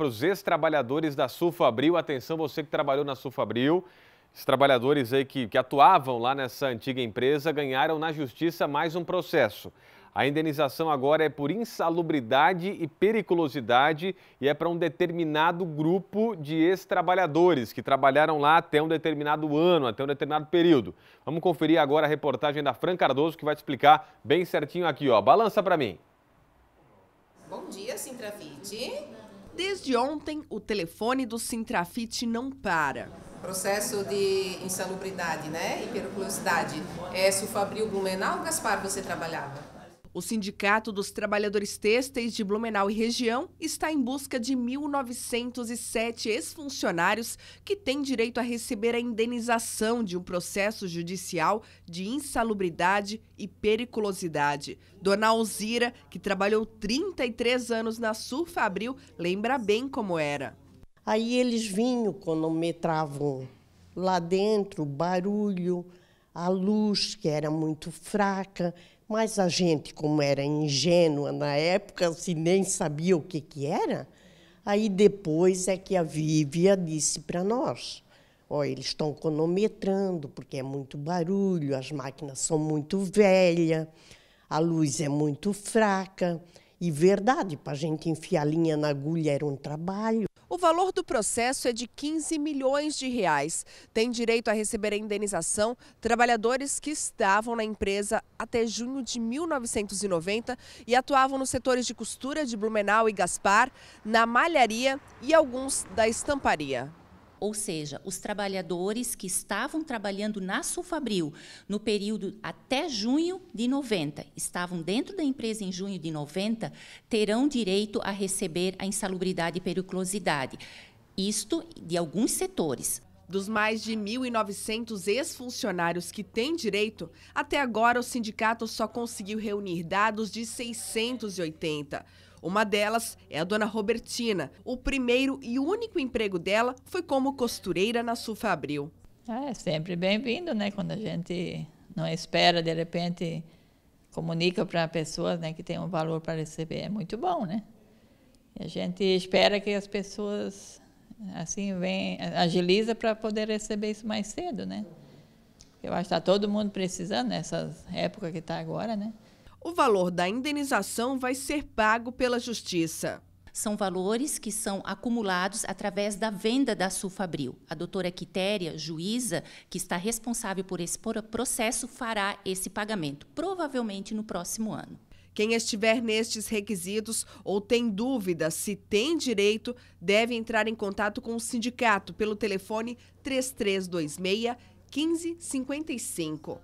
para os ex-trabalhadores da Sufabril. Atenção, você que trabalhou na Sufabril. Os trabalhadores aí que, que atuavam lá nessa antiga empresa ganharam na justiça mais um processo. A indenização agora é por insalubridade e periculosidade e é para um determinado grupo de ex-trabalhadores que trabalharam lá até um determinado ano, até um determinado período. Vamos conferir agora a reportagem da Fran Cardoso que vai te explicar bem certinho aqui, ó. Balança para mim. Bom dia, Sintrafite. Desde ontem, o telefone do Sintrafite não para. Processo de insalubridade, né? E periculosidade. É Sufabril Blumenau, Gaspar, você trabalhava? O Sindicato dos Trabalhadores Têxteis de Blumenau e Região está em busca de 1.907 ex-funcionários que têm direito a receber a indenização de um processo judicial de insalubridade e periculosidade. Dona Alzira, que trabalhou 33 anos na Abril, lembra bem como era. Aí eles vinham quando metravam lá dentro, barulho, a luz que era muito fraca, mas a gente, como era ingênua na época, se assim, nem sabia o que, que era, aí depois é que a Vívia disse para nós, ó, eles estão cronometrando, porque é muito barulho, as máquinas são muito velhas, a luz é muito fraca. E verdade, para a gente enfiar a linha na agulha era um trabalho valor do processo é de 15 milhões de reais. Tem direito a receber a indenização trabalhadores que estavam na empresa até junho de 1990 e atuavam nos setores de costura de Blumenau e Gaspar, na malharia e alguns da estamparia ou seja, os trabalhadores que estavam trabalhando na Sulfabril no período até junho de 90, estavam dentro da empresa em junho de 90, terão direito a receber a insalubridade e periculosidade. Isto de alguns setores. Dos mais de 1.900 ex-funcionários que têm direito, até agora o sindicato só conseguiu reunir dados de 680. Uma delas é a dona Robertina. O primeiro e único emprego dela foi como costureira na Sufa Abril. é sempre bem-vindo, né? Quando a gente não espera, de repente comunica para pessoas né, que tem um valor para receber. É muito bom, né? E a gente espera que as pessoas assim vem agiliza para poder receber isso mais cedo, né? Eu acho que está todo mundo precisando nessa época que está agora, né? o valor da indenização vai ser pago pela Justiça. São valores que são acumulados através da venda da Sulfabril. A doutora Quitéria, juíza, que está responsável por esse processo, fará esse pagamento, provavelmente no próximo ano. Quem estiver nestes requisitos ou tem dúvida se tem direito, deve entrar em contato com o sindicato pelo telefone 3326 1555.